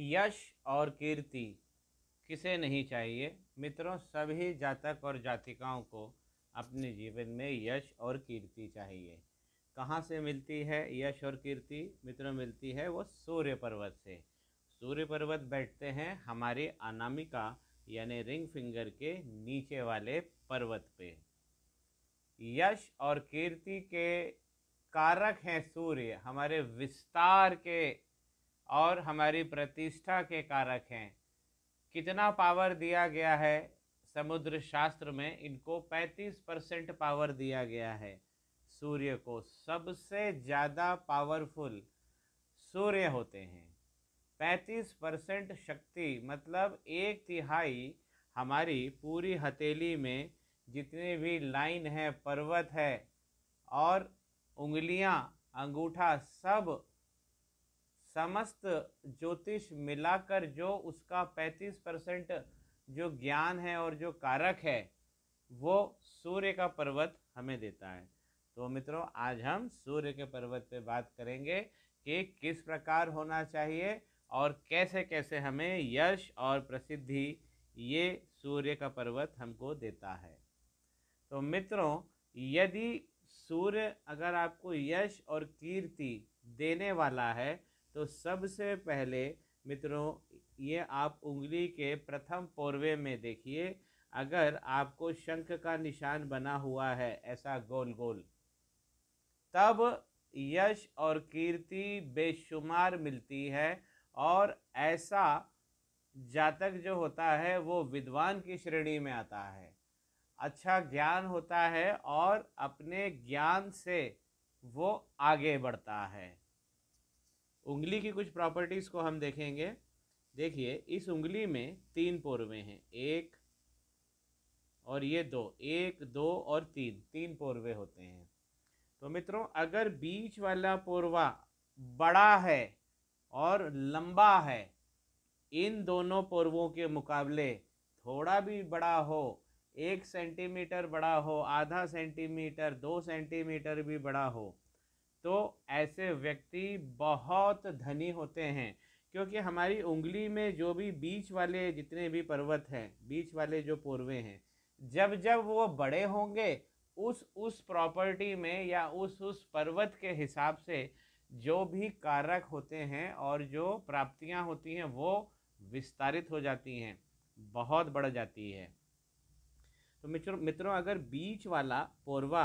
यश और कीर्ति किसे नहीं चाहिए मित्रों सभी जातक और जातिकाओं को अपने जीवन में यश और कीर्ति चाहिए कहाँ से मिलती है यश और कीर्ति मित्रों मिलती है वो सूर्य पर्वत से सूर्य पर्वत बैठते हैं हमारे अनामिका यानी रिंग फिंगर के नीचे वाले पर्वत पे यश और कीर्ति के कारक हैं सूर्य हमारे विस्तार के और हमारी प्रतिष्ठा के कारक हैं कितना पावर दिया गया है समुद्र शास्त्र में इनको 35 परसेंट पावर दिया गया है सूर्य को सबसे ज़्यादा पावरफुल सूर्य होते हैं 35 परसेंट शक्ति मतलब एक तिहाई हमारी पूरी हथेली में जितने भी लाइन है पर्वत है और उंगलियां अंगूठा सब समस्त ज्योतिष मिलाकर जो उसका 35 परसेंट जो ज्ञान है और जो कारक है वो सूर्य का पर्वत हमें देता है तो मित्रों आज हम सूर्य के पर्वत पे बात करेंगे कि किस प्रकार होना चाहिए और कैसे कैसे हमें यश और प्रसिद्धि ये सूर्य का पर्वत हमको देता है तो मित्रों यदि सूर्य अगर आपको यश और कीर्ति देने वाला है तो सबसे पहले मित्रों ये आप उंगली के प्रथम पौर्वे में देखिए अगर आपको शंख का निशान बना हुआ है ऐसा गोल गोल तब यश और कीर्ति बेशुमार मिलती है और ऐसा जातक जो होता है वो विद्वान की श्रेणी में आता है अच्छा ज्ञान होता है और अपने ज्ञान से वो आगे बढ़ता है उंगली की कुछ प्रॉपर्टीज़ को हम देखेंगे देखिए इस उंगली में तीन पोरवे हैं एक और ये दो एक दो और तीन तीन पोरवे होते हैं तो मित्रों अगर बीच वाला पोरवा बड़ा है और लंबा है इन दोनों पोरवों के मुकाबले थोड़ा भी बड़ा हो एक सेंटीमीटर बड़ा हो आधा सेंटीमीटर दो सेंटीमीटर भी बड़ा हो तो ऐसे व्यक्ति बहुत धनी होते हैं क्योंकि हमारी उंगली में जो भी बीच वाले जितने भी पर्वत हैं बीच वाले जो पूर्वे हैं जब जब वो बड़े होंगे उस उस प्रॉपर्टी में या उस उस पर्वत के हिसाब से जो भी कारक होते हैं और जो प्राप्तियां होती हैं वो विस्तारित हो जाती हैं बहुत बढ़ जाती है तो मित्रों मित्रों अगर बीच वाला पोरवा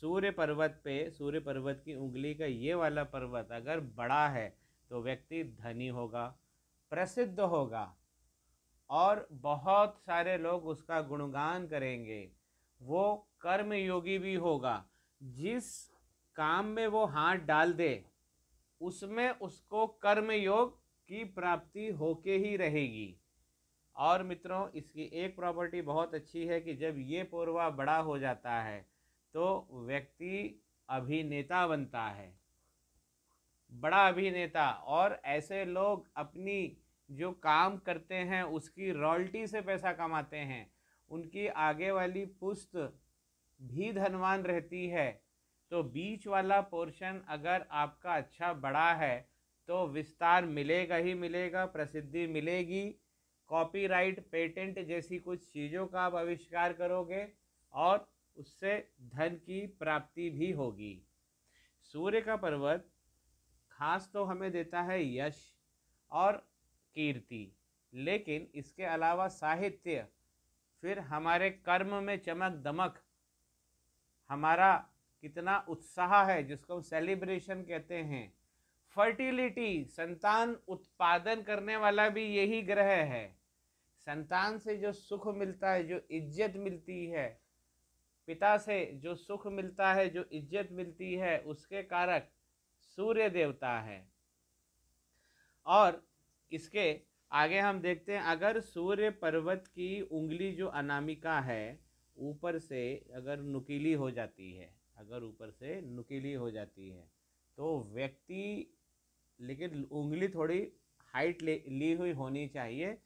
सूर्य पर्वत पे सूर्य पर्वत की उंगली का ये वाला पर्वत अगर बड़ा है तो व्यक्ति धनी होगा प्रसिद्ध होगा और बहुत सारे लोग उसका गुणगान करेंगे वो कर्म योगी भी होगा जिस काम में वो हाथ डाल दे उसमें उसको कर्म योग की प्राप्ति होके ही रहेगी और मित्रों इसकी एक प्रॉपर्टी बहुत अच्छी है कि जब ये पूर्वा बड़ा हो जाता है तो व्यक्ति अभिनेता बनता है बड़ा अभिनेता और ऐसे लोग अपनी जो काम करते हैं उसकी रॉयल्टी से पैसा कमाते हैं उनकी आगे वाली पुस्त भी धनवान रहती है तो बीच वाला पोर्शन अगर आपका अच्छा बड़ा है तो विस्तार मिलेगा ही मिलेगा प्रसिद्धि मिलेगी कॉपीराइट पेटेंट जैसी कुछ चीज़ों का आप आविष्कार करोगे और उससे धन की प्राप्ति भी होगी सूर्य का पर्वत खास तो हमें देता है यश और कीर्ति लेकिन इसके अलावा साहित्य फिर हमारे कर्म में चमक दमक हमारा कितना उत्साह है जिसको हम सेलिब्रेशन कहते हैं फर्टिलिटी संतान उत्पादन करने वाला भी यही ग्रह है संतान से जो सुख मिलता है जो इज्जत मिलती है पिता से जो सुख मिलता है जो इज्जत मिलती है उसके कारक सूर्य देवता है और इसके आगे हम देखते हैं अगर सूर्य पर्वत की उंगली जो अनामिका है ऊपर से अगर नुकीली हो जाती है अगर ऊपर से नुकीली हो जाती है तो व्यक्ति लेकिन उंगली थोड़ी हाइट ले ली हुई होनी चाहिए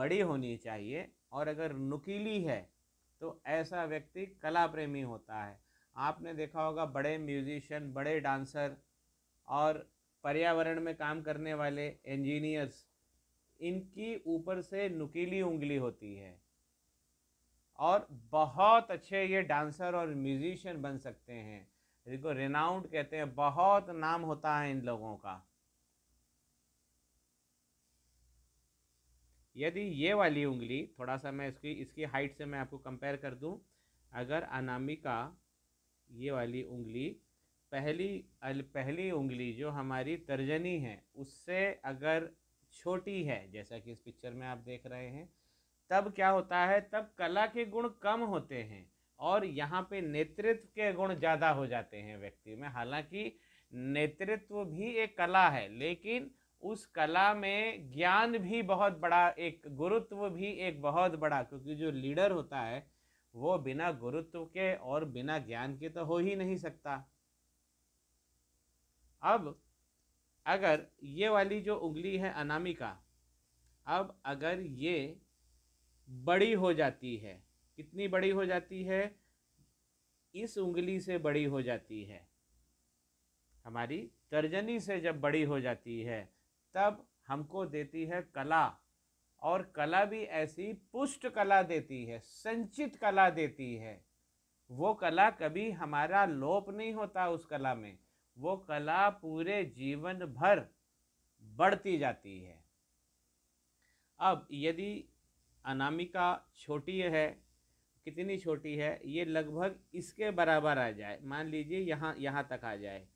बड़ी होनी चाहिए और अगर नुकीली है तो ऐसा व्यक्ति कला प्रेमी होता है आपने देखा होगा बड़े म्यूजिशियन बड़े डांसर और पर्यावरण में काम करने वाले इंजीनियर्स इनकी ऊपर से नुकीली उंगली होती है और बहुत अच्छे ये डांसर और म्यूजिशियन बन सकते हैं इनको रेनाउंड कहते हैं बहुत नाम होता है इन लोगों का यदि ये वाली उंगली थोड़ा सा मैं इसकी इसकी हाइट से मैं आपको कंपेयर कर दूं अगर अनामिका ये वाली उंगली पहली पहली उंगली जो हमारी तर्जनी है उससे अगर छोटी है जैसा कि इस पिक्चर में आप देख रहे हैं तब क्या होता है तब कला के गुण कम होते हैं और यहाँ पे नेतृत्व के गुण ज़्यादा हो जाते हैं व्यक्ति में हालांकि नेतृत्व भी एक कला है लेकिन उस कला में ज्ञान भी बहुत बड़ा एक गुरुत्व भी एक बहुत बड़ा क्योंकि जो लीडर होता है वो बिना गुरुत्व के और बिना ज्ञान के तो हो ही नहीं सकता अब अगर ये वाली जो उंगली है अनामिका अब अगर ये बड़ी हो जाती है कितनी बड़ी हो जाती है इस उंगली से बड़ी हो जाती है हमारी तर्जनी से जब बड़ी हो जाती है तब हमको देती है कला और कला भी ऐसी पुष्ट कला देती है संचित कला देती है वो कला कभी हमारा लोप नहीं होता उस कला में वो कला पूरे जीवन भर बढ़ती जाती है अब यदि अनामिका छोटी है कितनी छोटी है ये लगभग इसके बराबर आ जाए मान लीजिए यहाँ यहाँ तक आ जाए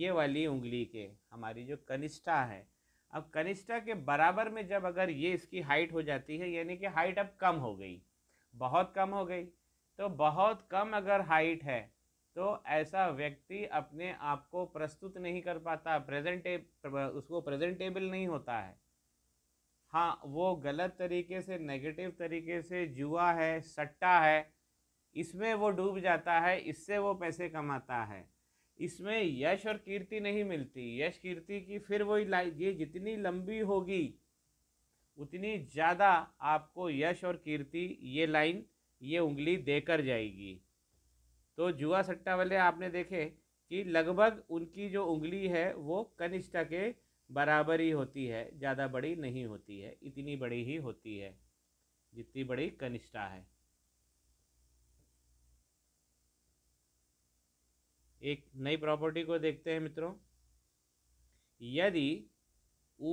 ये वाली उंगली के हमारी जो कनिष्ठा है अब कनिष्ठा के बराबर में जब अगर ये इसकी हाइट हो जाती है यानी कि हाइट अब कम हो गई बहुत कम हो गई तो बहुत कम अगर हाइट है तो ऐसा व्यक्ति अपने आप को प्रस्तुत नहीं कर पाता प्रेजेंटे उसको प्रेजेंटेबल नहीं होता है हाँ वो गलत तरीके से नेगेटिव तरीके से जुआ है सट्टा है इसमें वो डूब जाता है इससे वो पैसे कमाता है इसमें यश और कीर्ति नहीं मिलती यश कीर्ति की फिर वही लाइन ये जितनी लंबी होगी उतनी ज़्यादा आपको यश और कीर्ति ये लाइन ये उंगली देकर जाएगी तो जुआ सट्टा वाले आपने देखे कि लगभग उनकी जो उंगली है वो कनिष्ठा के बराबर ही होती है ज़्यादा बड़ी नहीं होती है इतनी बड़ी ही होती है जितनी बड़ी कनिष्ठा है एक नई प्रॉपर्टी को देखते हैं मित्रों यदि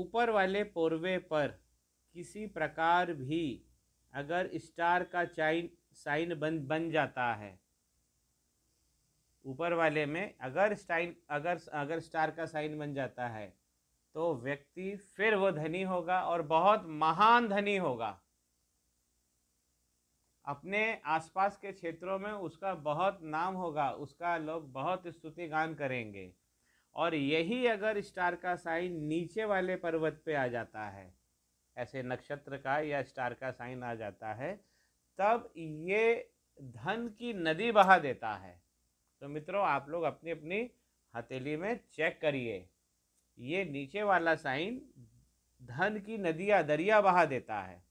ऊपर वाले पोर्वे पर किसी प्रकार भी अगर स्टार का चाइन साइन बन बन जाता है ऊपर वाले में अगर स्टाइन अगर अगर स्टार का साइन बन जाता है तो व्यक्ति फिर वो धनी होगा और बहुत महान धनी होगा अपने आसपास के क्षेत्रों में उसका बहुत नाम होगा उसका लोग बहुत स्तुति गान करेंगे और यही अगर स्टार का साइन नीचे वाले पर्वत पे आ जाता है ऐसे नक्षत्र का या स्टार का साइन आ जाता है तब ये धन की नदी बहा देता है तो मित्रों आप लोग अपनी अपनी हथेली में चेक करिए ये नीचे वाला साइन धन की नदिया दरिया बहा देता है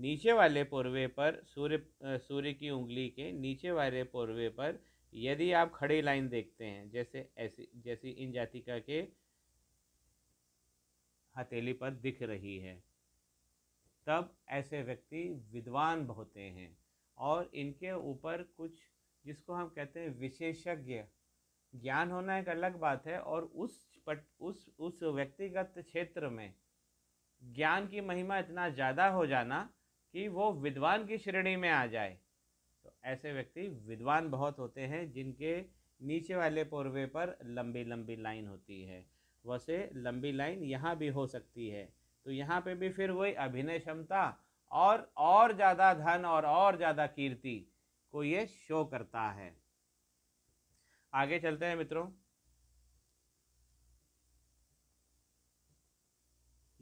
नीचे वाले पुरवे पर सूर्य सूर्य की उंगली के नीचे वाले पुरवे पर यदि आप खड़ी लाइन देखते हैं जैसे ऐसी जैसी इन जातिका के हथेली पर दिख रही है तब ऐसे व्यक्ति विद्वान होते हैं और इनके ऊपर कुछ जिसको हम कहते हैं विशेषज्ञ ज्ञान होना एक अलग बात है और उस पट उस उस व्यक्तिगत क्षेत्र में ज्ञान की महिमा इतना ज़्यादा हो जाना कि वो विद्वान की श्रेणी में आ जाए तो ऐसे व्यक्ति विद्वान बहुत होते हैं जिनके नीचे वाले पूर्वे पर लंबी लंबी लाइन होती है वैसे लंबी लाइन यहाँ भी हो सकती है तो यहाँ पे भी फिर वही अभिनय क्षमता और और ज़्यादा धन और और ज़्यादा कीर्ति को ये शो करता है आगे चलते हैं मित्रों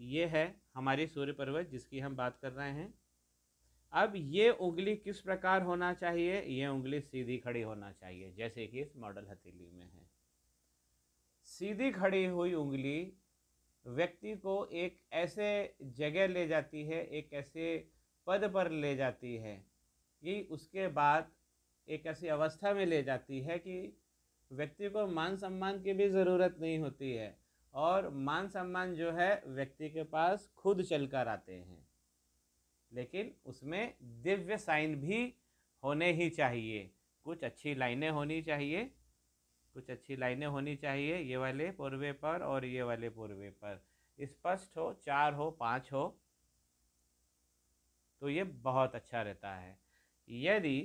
ये है हमारी सूर्य पर्वत जिसकी हम बात कर रहे हैं अब ये उंगली किस प्रकार होना चाहिए ये उंगली सीधी खड़ी होना चाहिए जैसे कि इस मॉडल हथेली में है सीधी खड़ी हुई उंगली व्यक्ति को एक ऐसे जगह ले जाती है एक ऐसे पद पर ले जाती है कि उसके बाद एक ऐसी अवस्था में ले जाती है कि व्यक्ति को मान सम्मान की भी ज़रूरत नहीं होती है और मान सम्मान जो है व्यक्ति के पास खुद चल कर आते हैं लेकिन उसमें दिव्य साइन भी होने ही चाहिए कुछ अच्छी लाइनें होनी चाहिए कुछ अच्छी लाइनें होनी चाहिए ये वाले पूर्वे पर और ये वाले पूर्वे पर स्पष्ट हो चार हो पाँच हो तो ये बहुत अच्छा रहता है यदि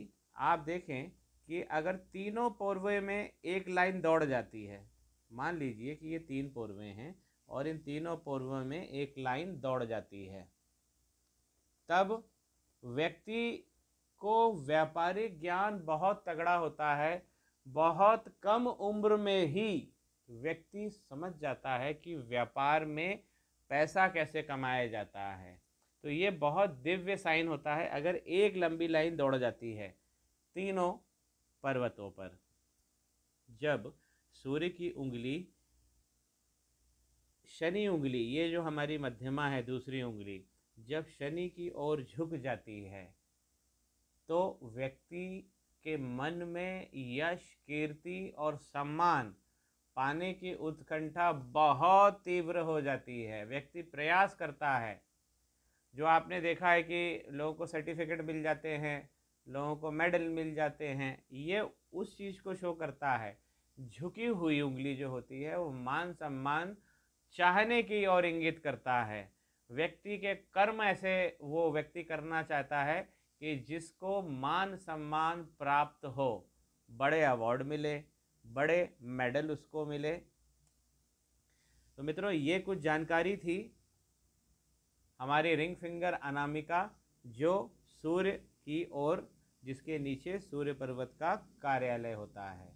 आप देखें कि अगर तीनों पूर्वे में एक लाइन दौड़ जाती है मान लीजिए कि ये तीन पूर्वे हैं और इन तीनों पूर्वों में एक लाइन दौड़ जाती है तब व्यक्ति को व्यापारिक ज्ञान बहुत तगड़ा होता है बहुत कम उम्र में ही व्यक्ति समझ जाता है कि व्यापार में पैसा कैसे कमाया जाता है तो ये बहुत दिव्य साइन होता है अगर एक लंबी लाइन दौड़ जाती है तीनों पर्वतों पर जब सूर्य की उंगली शनि उंगली ये जो हमारी मध्यमा है दूसरी उंगली जब शनि की ओर झुक जाती है तो व्यक्ति के मन में यश कीर्ति और सम्मान पाने की उत्कंठा बहुत तीव्र हो जाती है व्यक्ति प्रयास करता है जो आपने देखा है कि लोगों को सर्टिफिकेट मिल जाते हैं लोगों को मेडल मिल जाते हैं ये उस चीज़ को शो करता है झुकी हुई उंगली जो होती है वो मान सम्मान चाहने की ओर इंगित करता है व्यक्ति के कर्म ऐसे वो व्यक्ति करना चाहता है कि जिसको मान सम्मान प्राप्त हो बड़े अवार्ड मिले बड़े मेडल उसको मिले तो मित्रों ये कुछ जानकारी थी हमारी रिंग फिंगर अनामिका जो सूर्य की ओर जिसके नीचे सूर्य पर्वत का कार्यालय होता है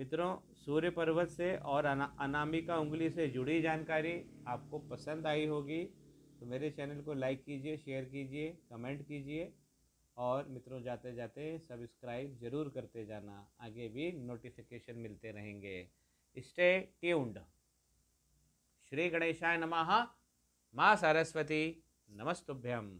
मित्रों सूर्य पर्वत से और अना, अनामिका उंगली से जुड़ी जानकारी आपको पसंद आई होगी तो मेरे चैनल को लाइक कीजिए शेयर कीजिए कमेंट कीजिए और मित्रों जाते जाते सब्सक्राइब ज़रूर करते जाना आगे भी नोटिफिकेशन मिलते रहेंगे स्टे ट्यून्ड श्री गणेशाय नमः माँ सरस्वती नमस्तुभ्यम